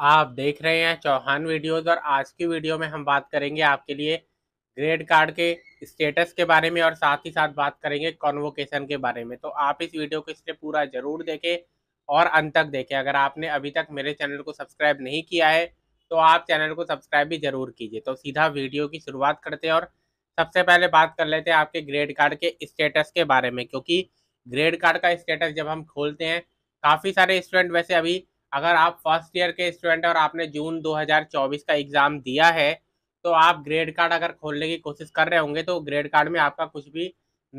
आप देख रहे हैं चौहान वीडियोस और आज की वीडियो में हम बात करेंगे आपके लिए ग्रेड कार्ड के स्टेटस के बारे में और साथ ही साथ बात करेंगे कॉन्वोकेशन के बारे में तो आप इस वीडियो को इसलिए पूरा जरूर देखें और अंत तक देखें अगर आपने अभी तक मेरे चैनल को सब्सक्राइब नहीं किया है तो आप चैनल को सब्सक्राइब भी जरूर कीजिए तो सीधा वीडियो की शुरुआत करते हैं और सबसे पहले बात कर लेते हैं आपके ग्रेड कार्ड के स्टेटस के बारे में क्योंकि ग्रेड कार्ड का स्टेटस जब हम खोलते हैं काफ़ी सारे स्टूडेंट वैसे अभी अगर आप फर्स्ट ईयर के स्टूडेंट और आपने जून 2024 का एग्ज़ाम दिया है तो आप ग्रेड कार्ड अगर खोलने की कोशिश कर रहे होंगे तो ग्रेड कार्ड में आपका कुछ भी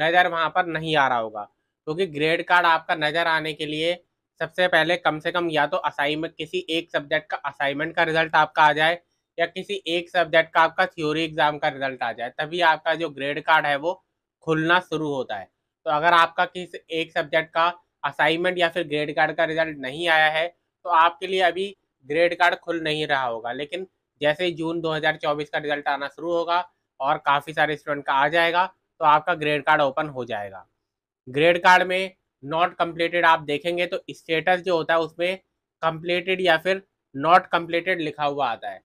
नज़र वहाँ पर नहीं आ रहा होगा क्योंकि तो ग्रेड कार्ड आपका नज़र आने के लिए सबसे पहले कम से कम या तो असाइनमेंट किसी एक सब्जेक्ट का असाइनमेंट का रिजल्ट आपका आ जाए या किसी एक सब्जेक्ट का आपका थ्योरी एग्ज़ाम का रिजल्ट आ जाए तभी आपका जो ग्रेड कार्ड है वो खुलना शुरू होता है तो अगर आपका किसी एक सब्जेक्ट का असाइनमेंट या फिर ग्रेड कार्ड का रिजल्ट नहीं आया है तो आपके लिए अभी ग्रेड कार्ड खुल नहीं रहा होगा लेकिन जैसे ही जून 2024 का रिजल्ट आना शुरू होगा और काफ़ी सारे स्टूडेंट का आ जाएगा तो आपका ग्रेड कार्ड ओपन हो जाएगा ग्रेड कार्ड में नॉट कम्प्लीटेड आप देखेंगे तो स्टेटस जो होता है उसमें कम्प्लीटेड या फिर नॉट कम्प्लीटेड लिखा हुआ आता है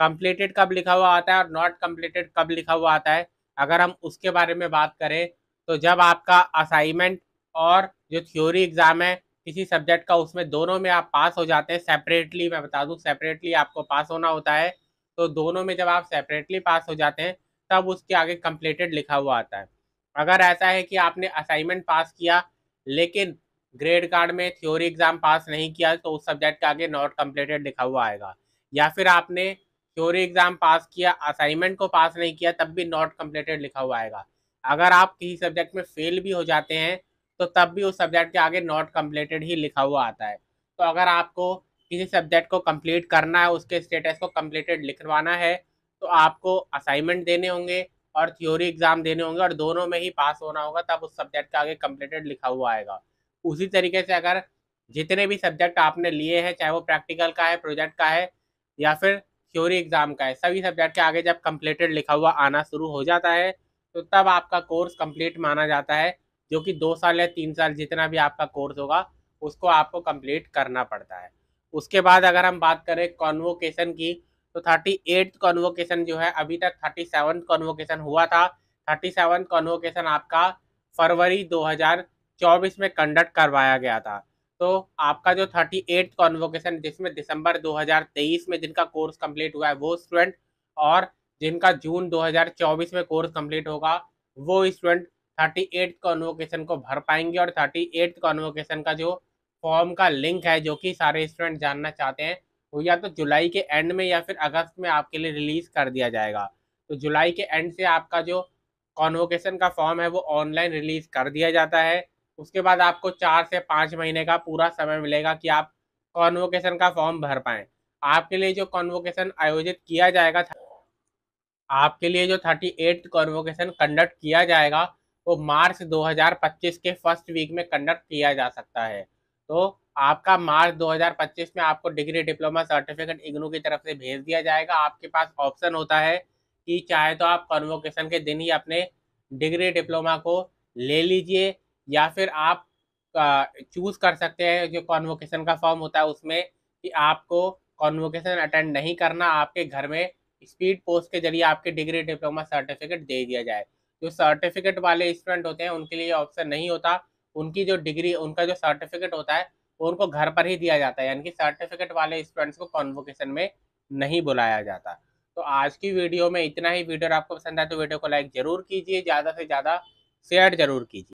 कम्प्लीटेड कब लिखा हुआ आता है और नॉट कम्प्लीटेड कब लिखा हुआ आता है अगर हम उसके बारे में बात करें तो जब आपका असाइनमेंट और जो थ्योरी एग्ज़ाम है किसी सब्जेक्ट का उसमें दोनों में आप पास हो जाते हैं सेपरेटली मैं बता दूं सेपरेटली आपको पास होना होता है तो दोनों में जब आप सेपरेटली पास हो जाते हैं तब उसके आगे कंप्लीटेड लिखा हुआ आता है अगर ऐसा है कि आपने असाइनमेंट पास किया लेकिन ग्रेड कार्ड में थ्योरी एग्ज़ाम पास नहीं किया तो उस सब्जेक्ट के आगे नॉट कम्प्लीटेड लिखा हुआ आएगा या फिर आपने थ्योरी एग्ज़ाम पास किया असाइनमेंट को पास नहीं किया तब भी नॉट कम्प्लीटेड लिखा हुआ आएगा अगर आप किसी सब्जेक्ट में फेल भी हो जाते हैं तो तब भी उस सब्जेक्ट के आगे नॉट कम्प्लीटेड ही लिखा हुआ आता है तो अगर आपको किसी सब्जेक्ट को कम्प्लीट करना है उसके स्टेटस को कम्प्लीटेड लिखवाना है तो आपको असाइनमेंट देने होंगे और थ्योरी एग्ज़ाम देने होंगे और दोनों में ही पास होना होगा तब उस सब्जेक्ट के आगे कम्प्लीटेड लिखा हुआ आएगा उसी तरीके से अगर जितने भी सब्जेक्ट आपने लिए हैं चाहे वो प्रैक्टिकल का है प्रोजेक्ट का है या फिर थ्योरी एग्ज़ाम का है सभी सब्जेक्ट के आगे जब कम्प्लीटेड लिखा हुआ आना शुरू हो जाता है तो तब आपका कोर्स कम्प्लीट माना जाता है जो कि दो साल या तीन साल जितना भी आपका कोर्स होगा उसको आपको कंप्लीट करना पड़ता है उसके बाद अगर हम बात करें कॉन्वोकेशन की तो थर्टी एट कॉन्वोकेशन जो है अभी तक थर्टी सेवन कॉन्वोकेशन हुआ था थर्टी सेवन कॉन्वोकेशन आपका फरवरी 2024 में कंडक्ट करवाया गया था तो आपका जो थर्टी एट कॉन्वोकेशन जिसमें दिसंबर 2023 में जिनका कोर्स कंप्लीट हुआ है वो स्टूडेंट और जिनका जून 2024 में कोर्स कंप्लीट होगा वो स्टूडेंट थर्टी एट्थ कॉन्वोकेशन को भर पाएंगे और थर्टी एट्थ कॉन्वोकेशन का जो फॉर्म का लिंक है जो कि सारे स्टूडेंट जानना चाहते हैं वो या तो जुलाई के एंड में या फिर अगस्त में आपके लिए रिलीज कर दिया जाएगा तो जुलाई के एंड से आपका जो कॉन्वोकेशन का फॉर्म है वो ऑनलाइन रिलीज कर दिया जाता है उसके बाद आपको चार से पाँच महीने का पूरा समय मिलेगा कि आप कॉन्वोकेशन का फॉर्म भर पाएँ आपके लिए जो कॉन्वोकेशन आयोजित किया जाएगा आपके लिए जो थर्टी एट कॉन्वोकेशन कंडक्ट किया जाएगा वो तो मार्च 2025 के फर्स्ट वीक में कंडक्ट किया जा सकता है तो आपका मार्च 2025 में आपको डिग्री डिप्लोमा सर्टिफिकेट इग्नू की तरफ से भेज दिया जाएगा आपके पास ऑप्शन होता है कि चाहे तो आप कन्वोकेशन के दिन ही अपने डिग्री डिप्लोमा को ले लीजिए या फिर आप चूज़ कर सकते हैं जो कॉन्वोकेशन का फॉर्म होता है उसमें कि आपको कॉन्वोकेशन अटेंड नहीं करना आपके घर में स्पीड पोस्ट के जरिए आपके डिग्री डिप्लोमा सर्टिफिकेट दे दिया जाए जो सर्टिफिकेट वाले स्टूडेंट होते हैं उनके लिए ऑप्शन नहीं होता उनकी जो डिग्री उनका जो सर्टिफिकेट होता है वो उनको घर पर ही दिया जाता है यानी कि सर्टिफिकेट वाले स्टूडेंट्स को कॉन्वोकेशन में नहीं बुलाया जाता तो आज की वीडियो में इतना ही वीडियो आपको पसंद आए तो वीडियो को लाइक जरूर कीजिए ज़्यादा से ज़्यादा शेयर जरूर कीजिए